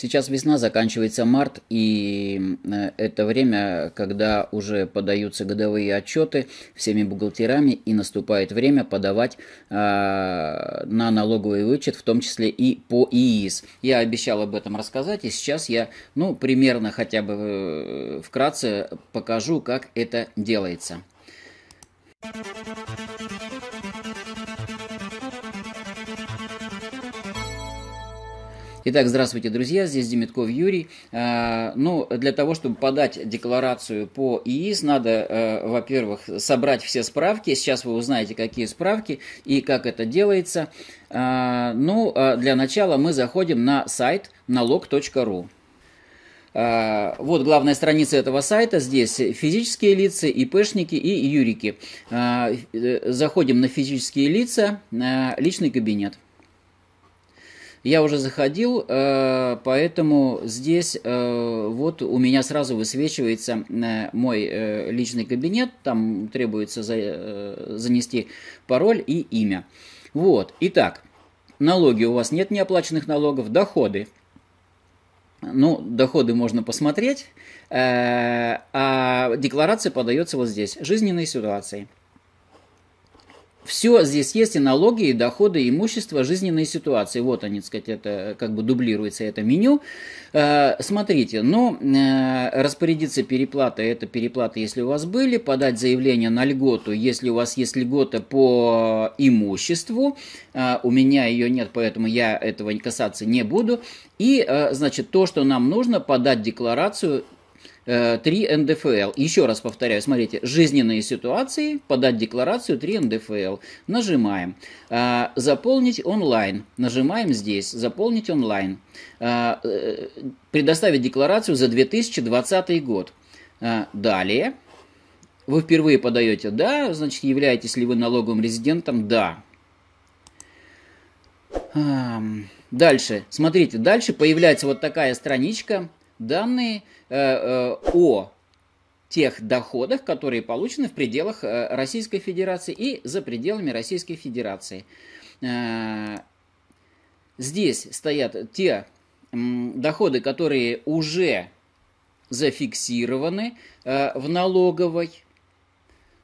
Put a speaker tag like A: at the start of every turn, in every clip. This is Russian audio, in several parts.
A: Сейчас весна, заканчивается март, и э, это время, когда уже подаются годовые отчеты всеми бухгалтерами, и наступает время подавать э, на налоговый вычет, в том числе и по ИИС. Я обещал об этом рассказать, и сейчас я, ну, примерно хотя бы э, вкратце покажу, как это делается. Thank you. Итак, здравствуйте, друзья, здесь Демитков Юрий. А, ну, для того, чтобы подать декларацию по ИИС, надо, э, во-первых, собрать все справки. Сейчас вы узнаете, какие справки и как это делается. А, ну, а для начала мы заходим на сайт налог.ру. Вот главная страница этого сайта. Здесь физические лица, ИПшники и юрики. Э, заходим на физические лица, личный кабинет я уже заходил, э, поэтому здесь э, вот у меня сразу высвечивается э, мой личный кабинет, там требуется занести пароль и имя. Вот, итак, налоги у вас нет неоплаченных налогов, доходы. Ну, доходы можно посмотреть, а декларация подается вот здесь, жизненные ситуации – все здесь есть, и налоги, и доходы, и имущество, жизненные ситуации. Вот они, так сказать, это как бы дублируется это меню. Э, смотрите, ну, э, распорядиться переплатой это переплата, если у вас были, подать заявление на льготу, если у вас есть льгота по имуществу, э, у меня ее нет, поэтому я этого касаться не буду. И, значит, то, что нам нужно, подать декларацию 3 НДФЛ. Еще раз повторяю, смотрите, жизненные ситуации, подать декларацию 3 НДФЛ. Нажимаем. А, заполнить онлайн. Нажимаем здесь. Заполнить онлайн. А, э, предоставить декларацию за 2020 год. А, далее. Вы впервые подаете «да», значит, являетесь ли вы налоговым резидентом «да». Дальше, смотрите, дальше появляется вот такая страничка данные э, э, о тех доходах, которые получены в пределах э, Российской Федерации и за пределами Российской Федерации. Здесь стоят те доходы, которые уже зафиксированы в налоговой,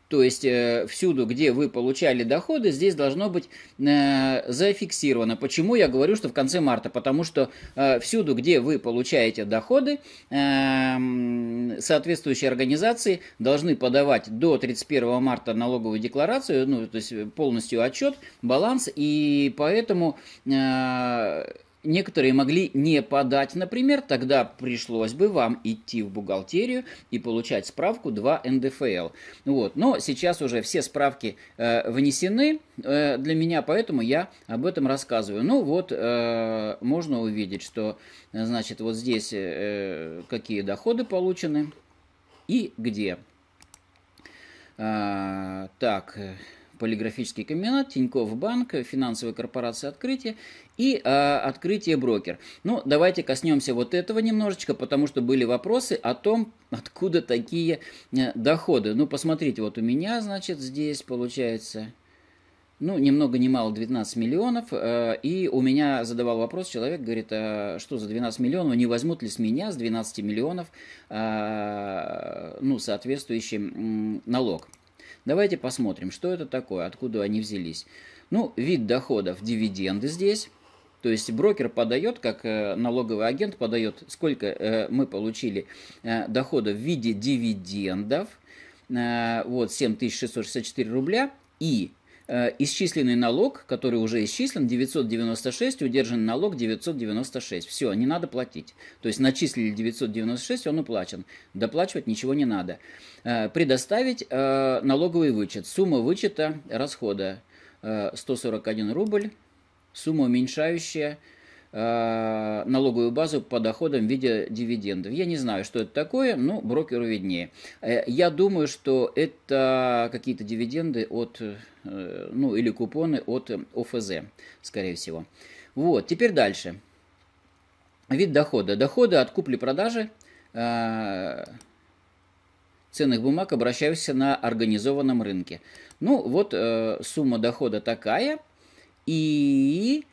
A: то есть э, всюду, где вы получали доходы, здесь должно быть э, зафиксировано. Почему я говорю, что в конце марта? Потому что э, всюду, где вы получаете доходы, э, соответствующие организации должны подавать до 31 марта налоговую декларацию, ну, то есть э, полностью отчет, баланс, и поэтому... Э, некоторые могли не подать, например, тогда пришлось бы вам идти в бухгалтерию и получать справку 2 НДФЛ. Вот. Но сейчас уже все справки э, внесены э, для меня, поэтому я об этом рассказываю. Ну вот, э, можно увидеть, что, значит, вот здесь э, какие доходы получены и где. А, так... Э, полиграфический комбинат, Тиньков банк, финансовая корпорация «Открытие» и э, «Открытие брокер». Ну, давайте коснемся вот этого немножечко, потому что были вопросы о том, откуда такие э, доходы. Ну, посмотрите, вот у меня, значит, здесь получается ну, ни много ни мало 12 миллионов. Э, и у меня задавал вопрос человек, говорит, а что за 12 миллионов, не возьмут ли с меня с 12 миллионов а, ну, соответствующий налог. Давайте посмотрим, что это такое, откуда они взялись. Ну, вид доходов, дивиденды здесь. То есть брокер подает, как э, налоговый агент подает, сколько э, мы получили э, дохода в виде дивидендов. Вот 7664 рубля. И Э, исчисленный налог, который уже исчислен, 996, удержан налог 996. Все, не надо платить. То есть начислили 996, он уплачен. Доплачивать ничего не надо. Э, предоставить э, налоговый вычет. Сумма вычета расхода 141 рубль, сумма уменьшающая Э, налоговую базу по доходам в виде дивидендов. Я не знаю, что это такое, но брокеру виднее. Э, я думаю, что это какие-то дивиденды от, э, ну, или купоны от ОФЗ, скорее всего. Вот, теперь дальше. Вид дохода. Доходы от купли-продажи ценных бумаг, обращающихся на организованном рынке. Ну, вот сумма дохода такая, и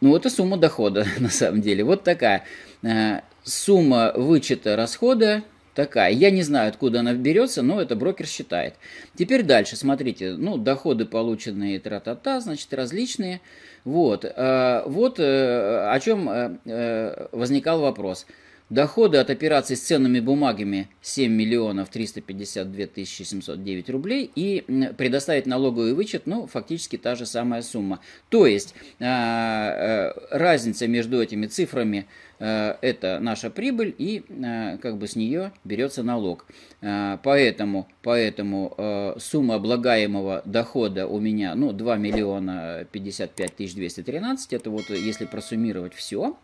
A: ну, это сумма дохода, на самом деле. Вот такая. Э, сумма вычета расхода такая. Я не знаю, откуда она берется, но это брокер считает. Теперь дальше, смотрите, ну, доходы полученные, тра-та-та, значит, различные. Вот, э, вот э, о чем возникал вопрос. Доходы от операций с ценными бумагами 7 миллионов 352 тысячи 709 рублей и предоставить налоговый вычет, ну, фактически та же самая сумма. То есть а, э, разница между этими цифрами э, это наша прибыль и э, как бы с нее берется налог. А, поэтому, поэтому сумма облагаемого дохода у меня ну, 2 миллиона 55 тысяч 213, это вот если просуммировать все,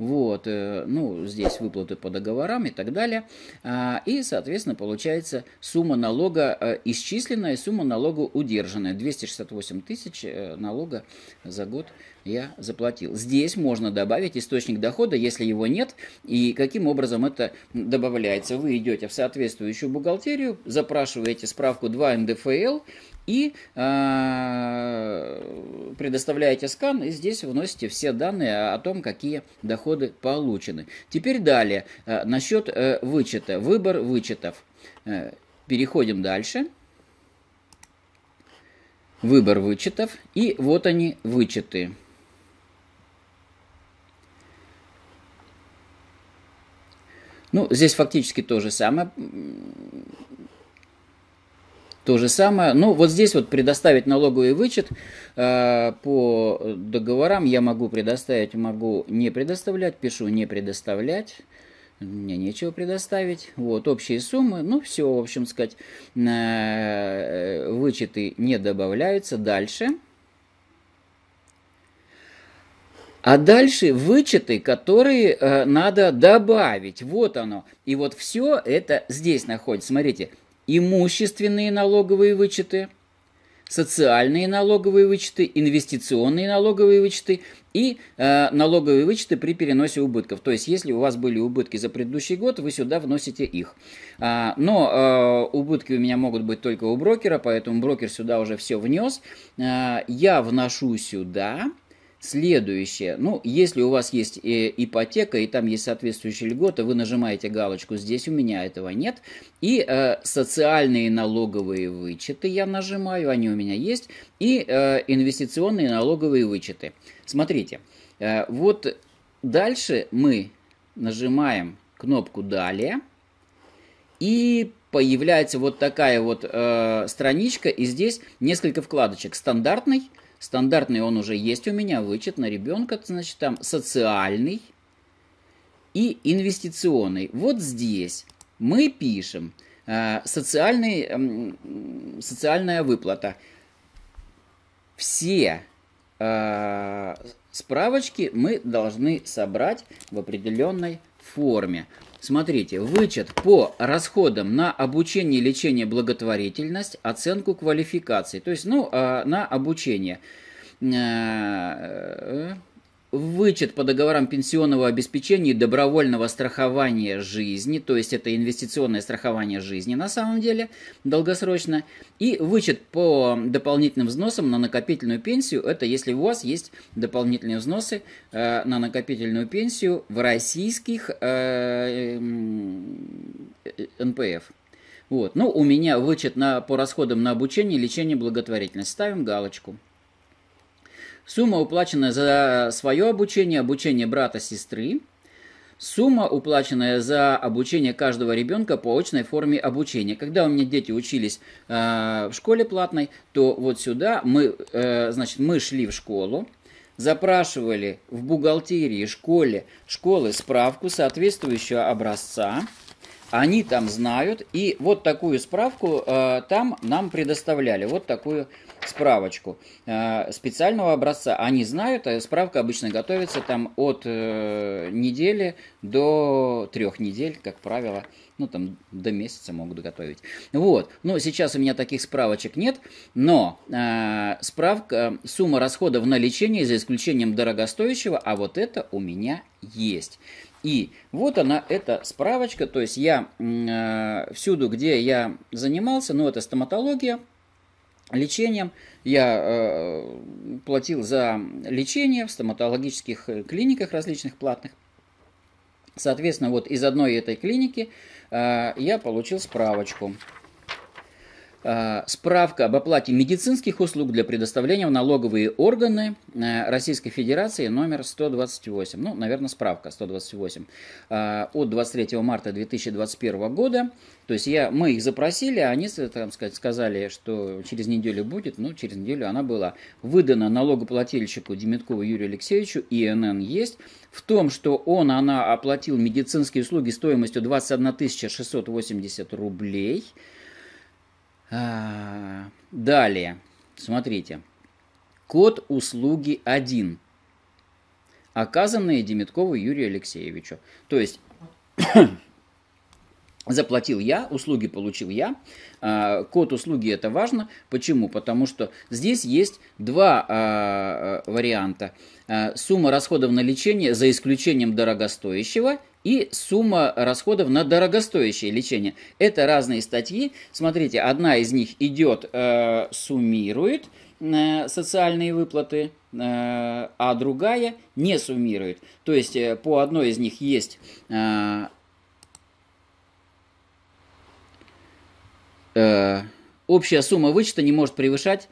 A: вот, э, ну, здесь выплаты по договорам и так далее, а, и, соответственно, получается сумма налога э, исчисленная, сумма налога удержанная, 268 тысяч э, налога за год я заплатил. Здесь можно добавить источник дохода, если его нет, и каким образом это добавляется. Вы идете в соответствующую бухгалтерию, запрашиваете справку 2 НДФЛ, и э, предоставляете скан, и здесь вносите все данные о том, какие доходы получены. Теперь далее, э, насчет э, вычета, выбор вычетов. Э, переходим дальше. Выбор вычетов, и вот они вычеты. Ну, здесь фактически то же самое то же самое. Ну, вот здесь вот предоставить налоговый вычет э, по договорам я могу предоставить, могу не предоставлять. Пишу не предоставлять. Мне нечего предоставить. Вот, общие суммы. Ну, все, в общем сказать, э, вычеты не добавляются. Дальше. А дальше вычеты, которые э, надо добавить. Вот оно. И вот все это здесь находится. Смотрите, имущественные налоговые вычеты, социальные налоговые вычеты, инвестиционные налоговые вычеты и э, налоговые вычеты при переносе убытков. То есть, если у вас были убытки за предыдущий год, вы сюда вносите их. А, но э, убытки у меня могут быть только у брокера, поэтому брокер сюда уже все внес. А, э, я вношу сюда Следующее. Ну, если у вас есть э, ипотека и там есть соответствующие льготы, вы нажимаете галочку «Здесь у меня этого нет». И э, социальные налоговые вычеты я нажимаю, они у меня есть. И э, инвестиционные налоговые вычеты. Смотрите, э, вот дальше мы нажимаем кнопку «Далее». И появляется вот такая вот э, страничка, и здесь несколько вкладочек. Стандартный, Стандартный он уже есть у меня, вычет на ребенка, значит, там социальный и инвестиционный. Вот здесь мы пишем э, социальный, э, социальная выплата. Все э, справочки мы должны собрать в определенной форме. Смотрите, вычет по расходам на обучение, лечение, благотворительность, оценку квалификации. То есть, ну, а, на обучение. Э, вычет по договорам пенсионного обеспечения и добровольного страхования жизни, то есть это инвестиционное страхование жизни на самом деле, долгосрочно, и вычет по дополнительным взносам на накопительную пенсию, это если у вас есть дополнительные взносы э, на накопительную пенсию в российских э, эм, НПФ. Вот. Ну, у меня вычет на, по расходам на обучение, лечение, благотворительность. Ставим галочку. Сумма, уплаченная за свое обучение, обучение брата-сестры. Сумма, уплаченная за обучение каждого ребенка по очной форме обучения. Когда у меня дети учились э, в школе платной, то вот сюда мы, э, значит, мы шли в школу, запрашивали в бухгалтерии школе, школы справку соответствующего образца – они там знают, и вот такую справку э, там нам предоставляли, вот такую справочку э, специального образца. Они знают, а справка обычно готовится там от э, недели до трех недель, как правило, ну там до месяца могут готовить. Вот, но сейчас у меня таких справочек нет, но э, справка сумма расходов на лечение за исключением дорогостоящего, а вот это у меня есть. И вот она, эта справочка, то есть я э, всюду, где я занимался, ну это стоматология, лечением, я э, платил за лечение в стоматологических э, клиниках различных платных. Соответственно, вот из одной этой клиники э, я получил справочку. А, справка об оплате медицинских услуг для предоставления в налоговые органы э, Российской Федерации номер 128. Ну, наверное, справка 128 а, от 23 марта 2021 года. То есть я, мы их запросили, а они э, там, сказать, сказали, что через неделю будет. Ну, через неделю она была выдана налогоплательщику Демиткову Юрию Алексеевичу. ИНН есть. В том, что он, она оплатил медицинские услуги стоимостью 21 680 рублей – а, далее, смотрите. Код услуги 1, оказанные Демиткову Юрию Алексеевичу. То есть заплатил я, услуги получил я. А, код услуги это важно. Почему? Потому что здесь есть два а, варианта. Сумма расходов на лечение за исключением дорогостоящего – и сумма расходов на дорогостоящее лечение. Это разные статьи. Смотрите, одна из них идет, э, суммирует э, социальные выплаты, э, а другая не суммирует. То есть э, по одной из них есть... Э, э, общая сумма вычета не может превышать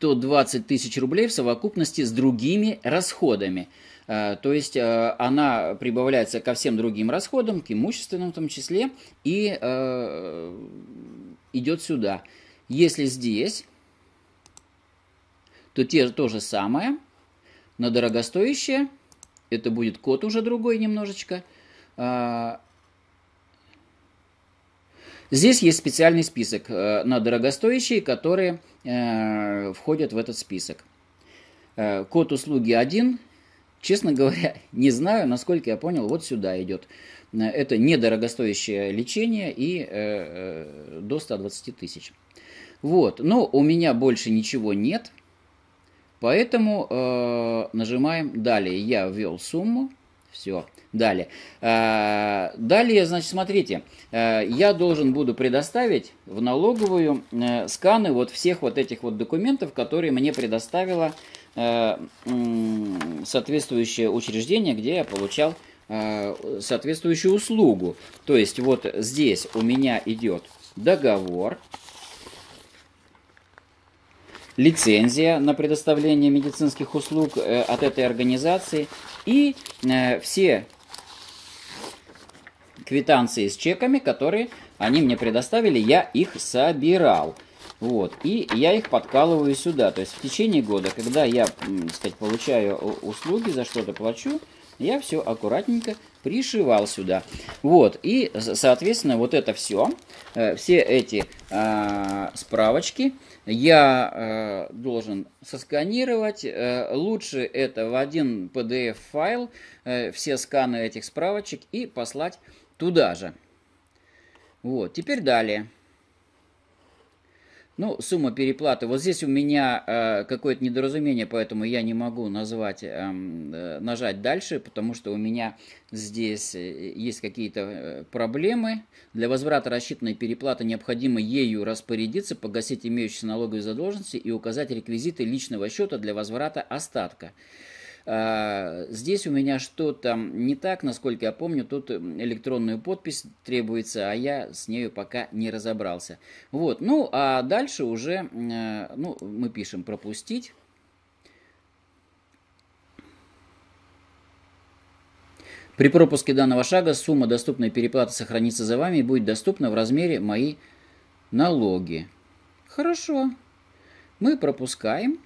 A: 120 тысяч рублей в совокупности с другими расходами. Э, то есть э, она прибавляется ко всем другим расходам, к имущественным в том числе, и э, идет сюда. Если здесь, то те, то же самое. но дорогостоящее, это будет код уже другой немножечко. Здесь есть специальный список на дорогостоящие, которые входят в этот список. Код услуги 1, Честно говоря, не знаю, насколько я понял, вот сюда идет. Это недорогостоящее лечение и э, э, до 120 тысяч. Вот, но у меня больше ничего нет, поэтому э, нажимаем «Далее». Я ввел сумму, все, далее. Э, далее, значит, смотрите, э, я должен буду предоставить в налоговую э, сканы вот всех вот этих вот документов, которые мне предоставила Э, соответствующее учреждение, где я получал э, соответствующую услугу. То есть вот здесь у меня идет договор, лицензия на предоставление медицинских услуг э, от этой организации и все квитанции с чеками, которые они мне предоставили, я их собирал. Вот. И я их подкалываю сюда. То есть в течение года, когда я, так сказать, получаю услуги, за что-то плачу, я все аккуратненько пришивал сюда. Вот. И, соответственно, вот это все, э, все эти а, справочки я а, должен сосканировать. Э, лучше это в один PDF-файл, все сканы этих справочек и послать туда же. Вот. Теперь далее. Ну, сумма переплаты. Вот здесь у меня э, какое-то недоразумение, поэтому я не могу назвать, эм, э, нажать дальше, потому что у меня здесь э, есть какие-то э, проблемы. Для возврата рассчитанной переплаты необходимо ею распорядиться, погасить имеющиеся налоговые задолженности и указать реквизиты личного счета для возврата остатка. А, здесь у меня что-то не так, насколько я помню, тут эм, электронную подпись требуется, а я с нею пока не разобрался. Вот, ну а дальше уже, э, ну, мы пишем пропустить. При пропуске данного шага сумма доступной переплаты сохранится за вами и будет доступна в размере мои налоги. Хорошо. Мы пропускаем.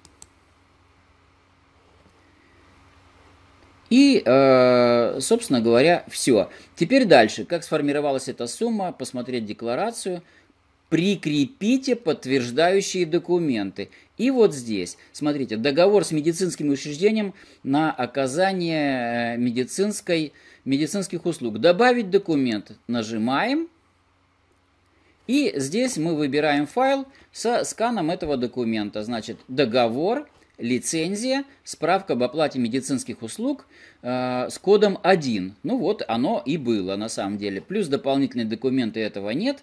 A: И, э, собственно говоря, все. Теперь дальше. Как сформировалась эта сумма? Посмотреть декларацию. Прикрепите подтверждающие документы. И вот здесь, смотрите, договор с медицинским учреждением на оказание э, медицинской, медицинских услуг. Добавить документ. Нажимаем. И здесь мы выбираем файл со сканом этого документа. Значит, договор лицензия, справка об оплате медицинских услуг э, с кодом 1. Ну вот оно и было на самом деле. Плюс дополнительные документы этого нет.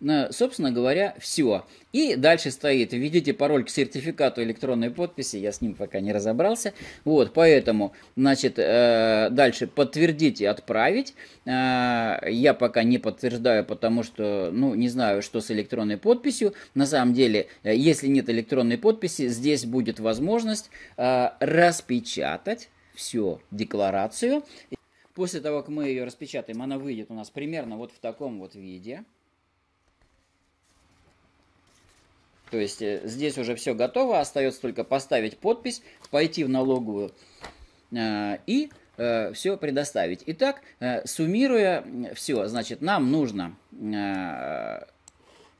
A: Э, собственно говоря, все. И дальше стоит, введите пароль к сертификату электронной подписи, я с ним пока не разобрался. Вот, поэтому, значит, э, дальше подтвердить и отправить. Э, я пока не подтверждаю, потому что, ну, не знаю, что с электронной подписью. На самом деле, если нет электронной подписи, здесь будет возможность распечатать всю декларацию. После того, как мы ее распечатаем, она выйдет у нас примерно вот в таком вот виде. То есть э, здесь уже все готово, остается только поставить подпись, пойти в налоговую э, и э, все предоставить. Итак, суммируя все, значит, нам нужно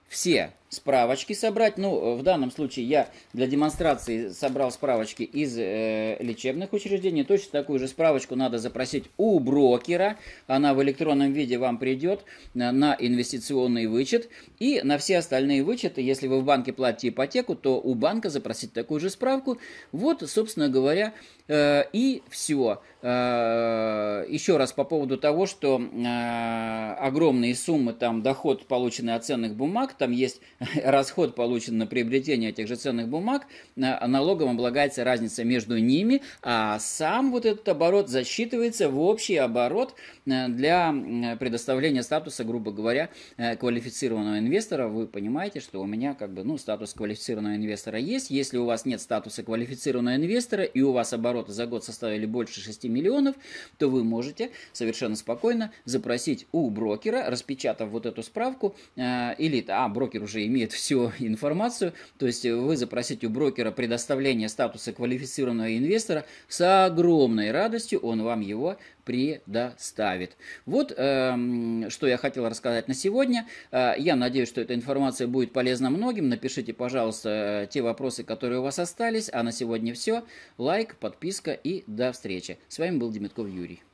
A: все справочки собрать. Ну, э, в данном случае я для демонстрации собрал справочки из э, лечебных учреждений. Точно такую же справочку надо запросить у брокера. Она в электронном виде вам придет э, на инвестиционный вычет. И на все остальные вычеты, если вы в банке платите ипотеку, то у банка запросить такую же справку. Вот, собственно говоря, э, и все. Э, еще раз по поводу того, что э, огромные суммы, там доход, полученный от ценных бумаг, там есть расход получен на приобретение этих же ценных бумаг, э, налогом облагается разница между ними, а сам вот этот оборот засчитывается в общий оборот э, для предоставления статуса, грубо говоря, э, квалифицированного инвестора. Вы понимаете, что у меня как бы, ну, статус квалифицированного инвестора есть. Если у вас нет статуса квалифицированного инвестора и у вас обороты за год составили больше 6 миллионов, то вы можете совершенно спокойно запросить у брокера, распечатав вот эту справку, или, а, брокер уже имеет всю информацию, то есть э, вы запросите у брокера предоставление статуса квалифицированного инвестора, с огромной радостью он вам его предоставит. Вот э, что я хотел рассказать на сегодня. Э, я надеюсь, что эта информация будет полезна многим. Напишите, пожалуйста, э, те вопросы, которые у вас остались. А на сегодня все. Лайк, подписка и до встречи. С вами был Демитков Юрий.